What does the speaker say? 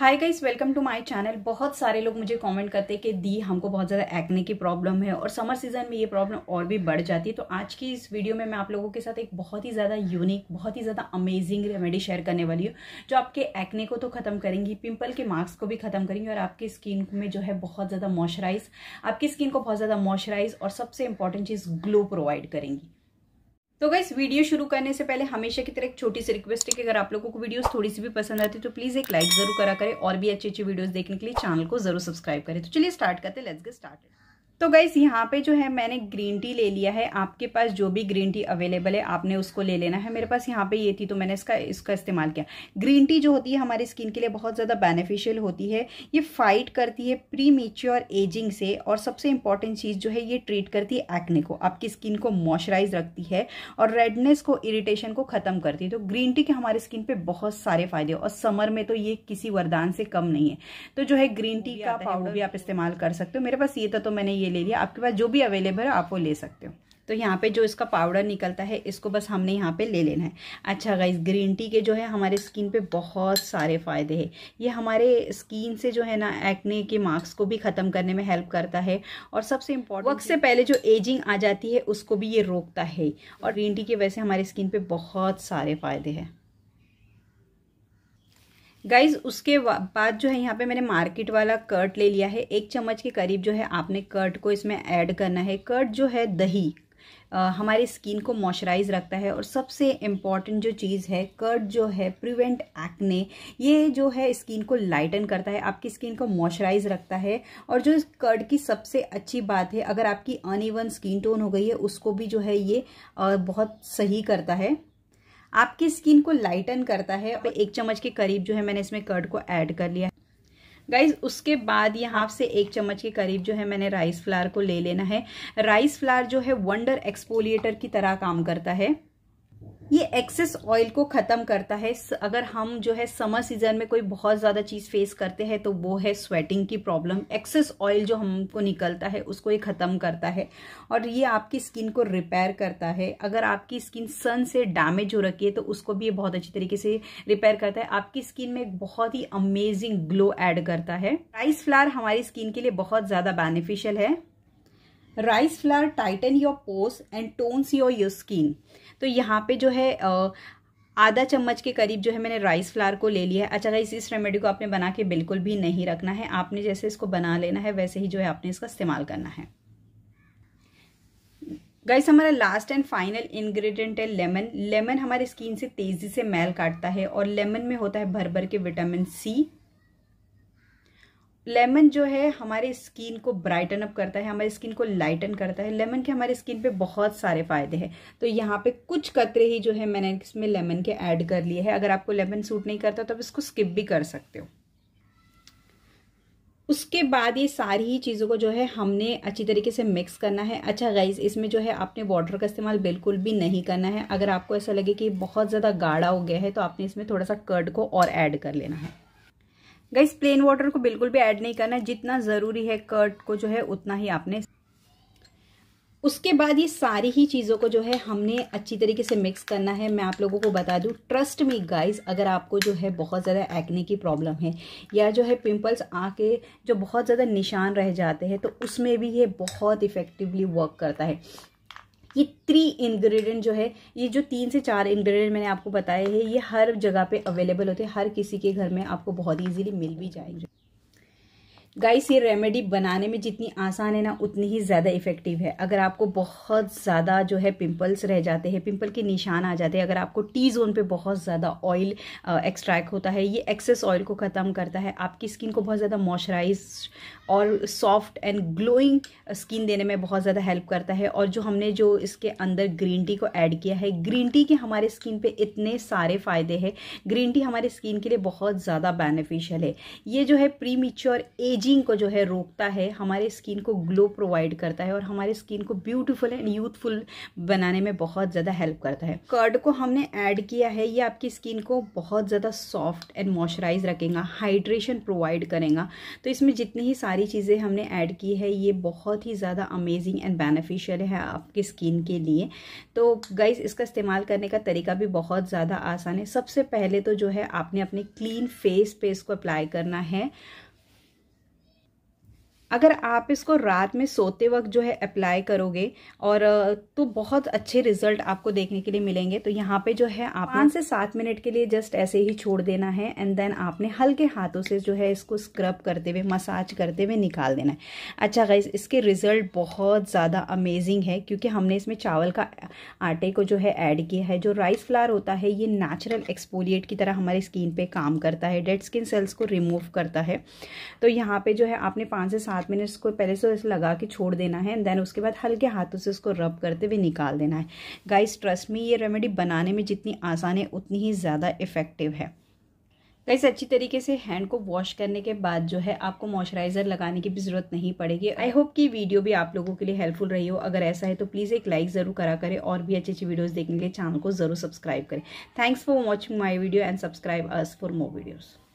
hi guys welcome to my channel बहुत सारे लोग मुझे कमेंट करते हैं कि दी हमको बहुत ज़्यादा एक्ने की प्रॉब्लम है और समर सीजन में ये प्रॉब्लम और भी बढ़ जाती है तो आज की इस वीडियो में मैं आप लोगों के साथ एक बहुत ही ज़्यादा यूनिक बहुत ही ज़्यादा अमेजिंग रेमेडी शेयर करने वाली हूँ जो आपके एक्ने को तो खत्म करेंगी पिम्पल के मार्क्स को भी खत्म करेंगी और आपकी स्किन में जो है बहुत ज़्यादा मॉइस्चराइज आपकी स्किन को बहुत ज़्यादा मॉइस्चराइज और सबसे इंपॉर्टेंट चीज़ ग्लो प्रोवाइड करेंगी तो गाइस वीडियो शुरू करने से पहले हमेशा की तरह एक छोटी सी रिक्वेस्ट है कि अगर आप लोगों को वीडियोस थोड़ी सी भी पसंद आती है तो प्लीज़ एक लाइक जरूर करा करें और भी अच्छी अच्छी वीडियोस देखने के लिए चैनल को जरूर सब्सक्राइब करें तो चलिए स्टार्ट करते हैं लेट्स गेट स्टार्टेड तो गाइस यहाँ पे जो है मैंने ग्रीन टी ले लिया है आपके पास जो भी ग्रीन टी अवेलेबल है आपने उसको ले लेना है मेरे पास यहाँ पे ये थी तो मैंने इसका इसका इस्तेमाल किया ग्रीन टी जो होती है हमारी स्किन के लिए बहुत ज़्यादा बेनिफिशियल होती है ये फाइट करती है प्री मेच्योर एजिंग से और सबसे इंपॉर्टेंट चीज़ जो है ये ट्रीट करती है एक्ने को आपकी स्किन को मॉइस्चराइज रखती है और रेडनेस को इरिटेशन को ख़त्म करती है तो ग्रीन टी के हमारे स्किन पर बहुत सारे फायदे और समर में तो ये किसी वरदान से कम नहीं है तो जो है ग्रीन टी का पाउडर भी आप इस्तेमाल कर सकते हो मेरे पास ये था तो मैंने ये ले लिया आपके पास जो भी अवेलेबल है आप वो ले सकते हो तो यहाँ पे जो इसका पाउडर निकलता है इसको बस हमने यहाँ पे ले लेना है अच्छा गाइस ग्रीन टी के जो है हमारे स्किन पे बहुत सारे फ़ायदे हैं ये हमारे स्किन से जो है ना एक्ने के मार्क्स को भी ख़त्म करने में हेल्प करता है और सबसे इम्पोर्टेंट वक्त से पहले जो एजिंग आ जाती है उसको भी ये रोकता है और ग्रीन टी के वैसे हमारे स्किन पर बहुत सारे फ़ायदे हैं गाइज उसके बाद जो है यहाँ पे मैंने मार्केट वाला कर्ट ले लिया है एक चम्मच के करीब जो है आपने कर्ट को इसमें ऐड करना है कर्ट जो है दही आ, हमारे स्किन को मॉइस्चराइज रखता है और सबसे इम्पॉर्टेंट जो चीज़ है कर्ट जो है प्रिवेंट एक्ने ये जो है स्किन को लाइटन करता है आपकी स्किन को मॉइस्चराइज रखता है और जो इस कर्ट की सबसे अच्छी बात है अगर आपकी अनइवन स्किन टोन हो गई है उसको भी जो है ये आ, बहुत सही करता है आपकी स्किन को लाइटन करता है और एक चम्मच के करीब जो है मैंने इसमें कर्ड को ऐड कर लिया गाइज उसके बाद यहाँ से एक चम्मच के करीब जो है मैंने राइस फ्लावर को ले लेना है राइस फ्लावर जो है वंडर एक्सपोलिएटर की तरह काम करता है ये एक्सेस ऑयल को ख़त्म करता है अगर हम जो है समर सीजन में कोई बहुत ज़्यादा चीज़ फेस करते हैं तो वो है स्वेटिंग की प्रॉब्लम एक्सेस ऑयल जो हमको निकलता है उसको ये ख़त्म करता है और ये आपकी स्किन को रिपेयर करता है अगर आपकी स्किन सन से डैमेज हो रखी है तो उसको भी ये बहुत अच्छी तरीके से रिपेयर करता है आपकी स्किन में एक बहुत ही अमेजिंग ग्लो एड करता है राइस फ्लावर हमारी स्किन के लिए बहुत ज़्यादा बेनिफिशियल है rice flour tighten your pores and tones your your skin तो यहाँ पे जो है आधा चम्मच के करीब जो है मैंने राइस फ्लावर को ले लिया है अच्छा इस इस रेमेडी को आपने बना के बिल्कुल भी नहीं रखना है आपने जैसे इसको बना लेना है वैसे ही जो है आपने इसका इस्तेमाल करना है गाइस हमारा लास्ट एंड फाइनल इंग्रेडिएंट है लेमन लेमन हमारे स्किन से तेज़ी से मैल काटता है और लेमन में होता है भर भर के विटामिन सी लेमन जो है हमारे स्किन को ब्राइटन अप करता है हमारी स्किन को लाइटन करता है लेमन के हमारे स्किन पे बहुत सारे फायदे हैं तो यहाँ पे कुछ कतरे ही जो है मैंने इसमें लेमन के ऐड कर लिए हैं अगर आपको लेमन सूट नहीं करता तो आप इसको स्किप भी कर सकते हो उसके बाद ये सारी ही चीज़ों को जो है हमने अच्छी तरीके से मिक्स करना है अच्छा गाइज इसमें जो है आपने वाटर का इस्तेमाल बिल्कुल भी नहीं करना है अगर आपको ऐसा लगे कि बहुत ज़्यादा गाढ़ा हो गया है तो आपने इसमें थोड़ा सा कर्ड को और ऐड कर लेना है गाइस प्लेन वाटर को बिल्कुल भी ऐड नहीं करना जितना ज़रूरी है कर्ट को जो है उतना ही आपने उसके बाद ये सारी ही चीज़ों को जो है हमने अच्छी तरीके से मिक्स करना है मैं आप लोगों को बता दूँ ट्रस्ट मी गाइस अगर आपको जो है बहुत ज़्यादा एक्ने की प्रॉब्लम है या जो है पिंपल्स आके जो बहुत ज़्यादा निशान रह जाते हैं तो उसमें भी ये बहुत इफ़ेक्टिवली वर्क करता है ये थ्री इंग्रेडिएंट जो है ये जो तीन से चार इंग्रेडिएंट मैंने आपको बताए हैं ये हर जगह पे अवेलेबल होते हैं हर किसी के घर में आपको बहुत इजीली मिल भी जाएंगे गाइस ये रेमेडी बनाने में जितनी आसान है ना उतनी ही ज़्यादा इफेक्टिव है अगर आपको बहुत ज़्यादा जो है पिंपल्स रह जाते हैं पिंपल के निशान आ जाते हैं अगर आपको टी जोन पे बहुत ज़्यादा ऑयल एक्सट्रैक्ट होता है ये एक्सेस ऑयल को ख़त्म करता है आपकी स्किन को बहुत ज़्यादा मॉइस्चराइज और सॉफ्ट एंड ग्लोइंग स्किन देने में बहुत ज़्यादा हेल्प करता है और जो हमने जो इसके अंदर ग्रीन टी को ऐड किया है ग्रीन टी के हमारे स्किन पे इतने सारे फ़ायदे हैं ग्रीन टी हमारे स्किन के लिए बहुत ज़्यादा बेनिफिशियल है ये जो है प्री एज एजिंग को जो है रोकता है हमारे स्किन को ग्लो प्रोवाइड करता है और हमारे स्किन को ब्यूटीफुल एंड यूथफुल बनाने में बहुत ज़्यादा हेल्प करता है कर्ड को हमने ऐड किया है ये आपकी स्किन को बहुत ज़्यादा सॉफ्ट एंड मॉइस्चराइज रखेगा हाइड्रेशन प्रोवाइड करेगा तो इसमें जितनी ही सारी चीज़ें हमने ऐड की है ये बहुत ही ज़्यादा अमेजिंग एंड बेनिफिशियल है आपकी स्किन के लिए तो गाइज इसका इस्तेमाल करने का तरीका भी बहुत ज़्यादा आसान है सबसे पहले तो जो है आपने अपने क्लीन फेस पे इसको अप्लाई करना है अगर आप इसको रात में सोते वक्त जो है अप्लाई करोगे और तो बहुत अच्छे रिजल्ट आपको देखने के लिए मिलेंगे तो यहाँ पे जो है आप पाँच से सात मिनट के लिए जस्ट ऐसे ही छोड़ देना है एंड देन आपने हल्के हाथों से जो है इसको स्क्रब करते हुए मसाज करते हुए निकाल देना है अच्छा गैस इसके रिजल्ट बहुत ज़्यादा अमेजिंग है क्योंकि हमने इसमें चावल का आटे को जो है ऐड किया है जो राइस फ्लार होता है ये नेचुरल एक्सपोलिएट की तरह हमारी स्किन पर काम करता है डेड स्किन सेल्स को रिमूव करता है तो यहाँ पर जो है आपने पाँच से सात सात मिनट को पहले से लगा के छोड़ देना है देन उसके बाद हल्के हाथों से उसको रब करते हुए निकाल देना है गाइस ट्रस्ट में ये रेमेडी बनाने में जितनी आसान है उतनी ही ज़्यादा इफ़ेक्टिव है गाइस अच्छी तरीके से हैंड को वॉश करने के बाद जो है आपको मॉइस्चराइजर लगाने की भी जरूरत नहीं पड़ेगी आई होप कि वीडियो भी आप लोगों के लिए हेल्पफुल रही हो अगर ऐसा है तो प्लीज़ एक लाइक ज़रूर करा करें और भी अच्छी अच्छी वीडियोज़ देखने के लिए चैनल को जरूर सब्सक्राइब करें thanks for watching my video and subscribe us for more videos